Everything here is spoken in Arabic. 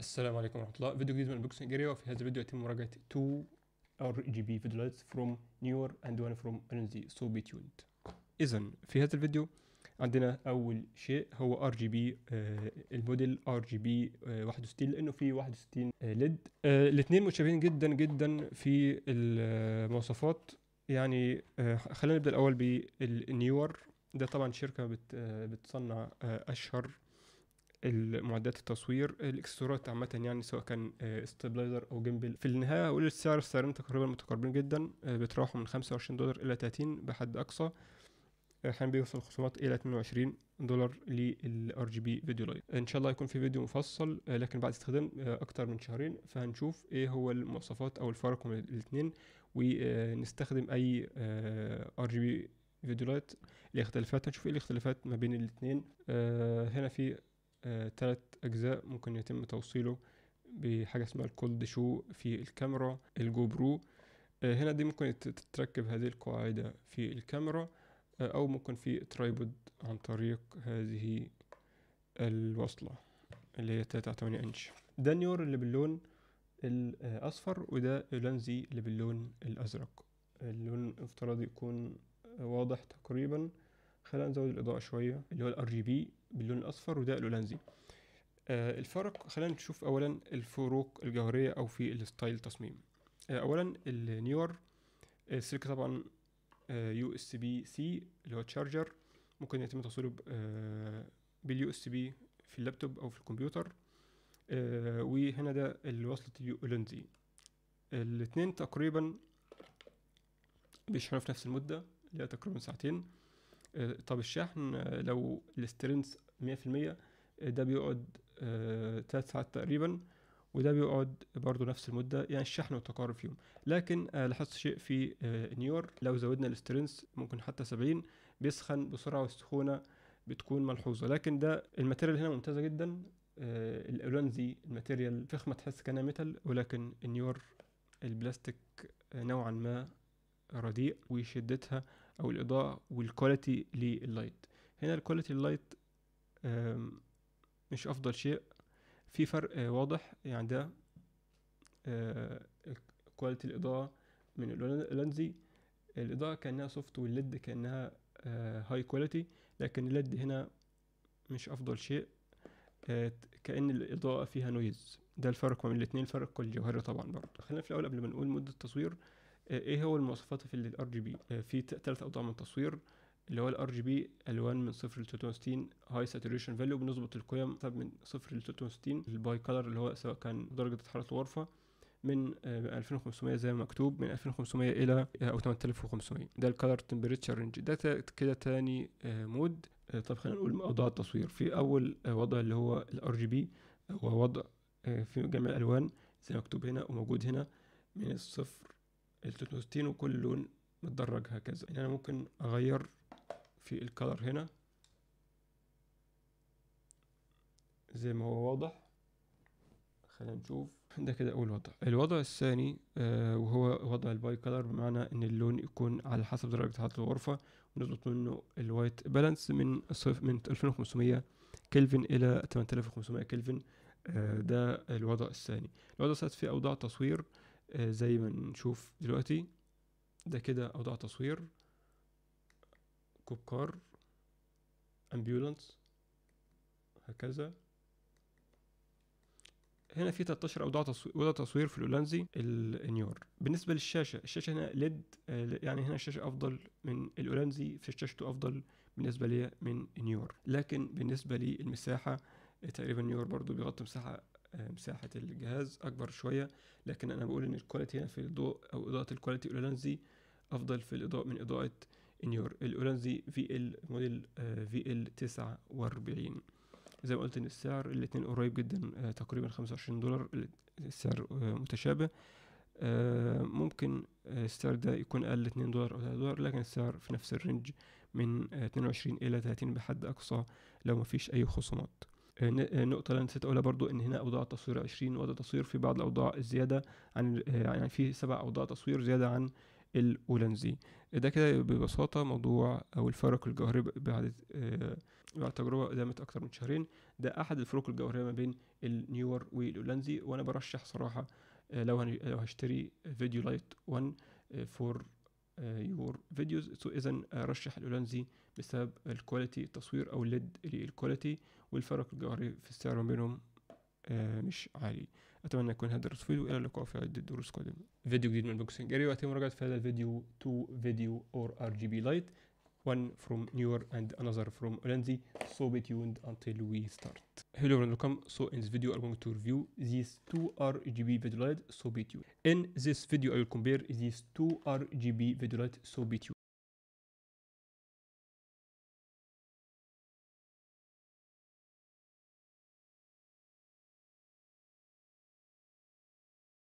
السلام عليكم ورحمة الله فيديو جديد من unboxing نيجيريا وفي هذا الفيديو يتم مراجعة 2 RGB video lights from newer and one from LNZ سو بي تيوند إذا في هذا الفيديو عندنا أول شيء هو RGB آه الموديل RGB آه 61 لأنه في 61 آه ليد آه الاثنين متشابهين جدا جدا في المواصفات يعني آه خلينا نبدأ الأول بالنيور ده طبعا شركة بت آه بتصنع آه أشهر معدات التصوير الاكسسوارات عامه يعني سواء كان ستابلايزر آه، او جيمبل في النهايه هقول السعر السعرين تقريبا متقاربين جدا آه، بتراوحوا من 25 دولار الى 30 بحد اقصى آه، احيانا بيوصل خصومات الى 22 دولار للار جي بي فيديو لايت ان شاء الله هيكون في فيديو مفصل لكن بعد استخدام اكتر من شهرين فهنشوف ايه هو المواصفات او الفرق بين الاثنين ونستخدم اي ار جي بي فيديو لايت الاختلافات هنشوف ايه الاختلافات ما بين الاثنين هنا في ثلاث آه، أجزاء ممكن يتم توصيله بحاجة اسمها الكولد شو في الكاميرا الجو برو آه، هنا دي ممكن تتركب هذه القاعدة في الكاميرا آه، أو ممكن في ترايبود عن طريق هذه الوصلة اللي هي تمانية انش ده النيور اللي باللون الأصفر وده لانزي اللي باللون الأزرق اللون افترض يكون واضح تقريبا خلينا نزود الإضاءة شوية اللي هو الار جي بي باللون الاصفر وده الاولنزي آه الفرق خلينا نشوف اولا الفروق الجوهريه او في الستايل التصميم آه اولا النيور السلك آه، طبعا آه، يو اس بي سي اللي هو تشارجر ممكن يتم توصيله آه، باليو اس بي في اللابتوب او في الكمبيوتر آه وهنا ده الوصلة اليولندي الاتنين تقريبا بيشحنوا في نفس المدة اللي هي تقريبا ساعتين آه، طب الشحن آه، لو مية في المية آه، ده بيقعد ثلاث ساعات تقريبا وده بيقعد برضو نفس المدة يعني الشحن والتقارب فيهم لكن لاحظت شيء في نيور لو زودنا السترينث ممكن حتى سبعين بيسخن بسرعة والسخونة بتكون ملحوظة لكن ده الماتيريال هنا ممتازة جدا الأولانزي الماتيريال فخمة تحس كانها ميتال ولكن النيور البلاستيك نوعا ما رديء وشدتها او الاضاءه والكواليتي لللايت هنا الكواليتي لللايت مش افضل شيء في فرق آه، واضح يعني ده كواليتي آه، الاضاءه من الاولندي الاضاءه كانها سوفت والليد كانها هاي آه، كواليتي لكن الليد هنا مش افضل شيء كأن الإضاءة فيها نويز ده الفرق ما بين الاتنين الفرق الجوهري طبعا برضه خلينا في الأول قبل ما نقول مدة التصوير آه، ايه هو المواصفات في الار جي بي في ثلاث اوضاع من التصوير اللي هو الار جي بي الوان من 0 ل 360 هاي ساتوريشن فاليو بنظبط القيم من 0 ل 360 الباي كلر اللي هو سواء كان درجه حراره الغرفه من 2500 آه، زي ما مكتوب من 2500 الى آه، او 8500 ده الكلر تمبريتشر رينج ده كده تاني مود طب خلينا نقول اوضاع التصوير في اول وضع اللي هو الار جي بي هو وضع في جميع الالوان زي ما مكتوب هنا وموجود هنا من الصفر التوتنوستينو كل لون متدرج هكذا يعني انا ممكن اغير في الكلر هنا زي ما هو واضح خلينا نشوف ده كده اول وضع الوضع الثاني آه وهو وضع الباي كلر بمعنى ان اللون يكون على حسب درجه حراره الغرفه ونضبط منه الوايت بالانس من الصفر من 2500 كلفن الى 8500 كلفن آه ده الوضع الثاني الوضع الثالث فيه اوضاع تصوير آه، زي ما نشوف دلوقتي ده كده أوضاع تصوير كوب كار أمبيولانس هكذا هنا في 13 اوضاع تصوير اوضاع تصوير في الاولانزي النيور بالنسبه للشاشه الشاشه هنا ليد آه، يعني هنا الشاشه افضل من الاولانزي في شاشته افضل بالنسبه لي من نيور لكن بالنسبه للمساحه آه، تقريبا نيور برضو بيغطي مساحه آه، مساحة الجهاز أكبر شوية لكن أنا بقول إن الكواليتي هنا في الضوء أو إضاءة الكواليتي أولانزي أفضل في الإضاءة من إضاءة إنيور الأولانزي في ال موديل في ال تسعة وأربعين زي ما قلت إن السعر الاتنين قريب جدا آه، تقريبا خمسة وعشرين دولار السعر آه، متشابه ممكن السعر ده يكون أقل اتنين دولار أو تلاتة دولار لكن السعر في نفس الرينج من اتنين وعشرين إلى تلاتين بحد أقصى لو مفيش أي خصومات نقطة اللي نسيت أقولها برضو إن هنا أوضاع التصوير 20 وضع تصوير في بعض الأوضاع الزيادة عن آه، يعني في سبع أوضاع تصوير زيادة عن الأولنزي ده كده ببساطة موضوع أو الفرق الجوهري بعد آه، بعد تجربة قدامت أكتر من شهرين ده أحد الفروق الجوهرية ما بين النيور والأولنزي وأنا برشح صراحة آه، لو هشتري فيديو لايت 1 فور يور فيديوز سو اذا رشح الاولانزي بسبب الكواليتي التصوير او الليد للكواليتي والفرق الجوهري في السعر ما بينهم آه، مش عالي اتمنى يكون هذا الدرس فيديو الى اللقاء في عده دروس قادمه فيديو جديد من بوكسنج اريا وقت مراجعه في هذا الفيديو تو فيديو اور ار جي بي لايت one from newer and another from Lindsay. So be tuned until we start. Hello everyone, welcome. So in this video I'm going to review these two RGB video lights, so be tuned. In this video I will compare these two RGB video lights, so be tuned.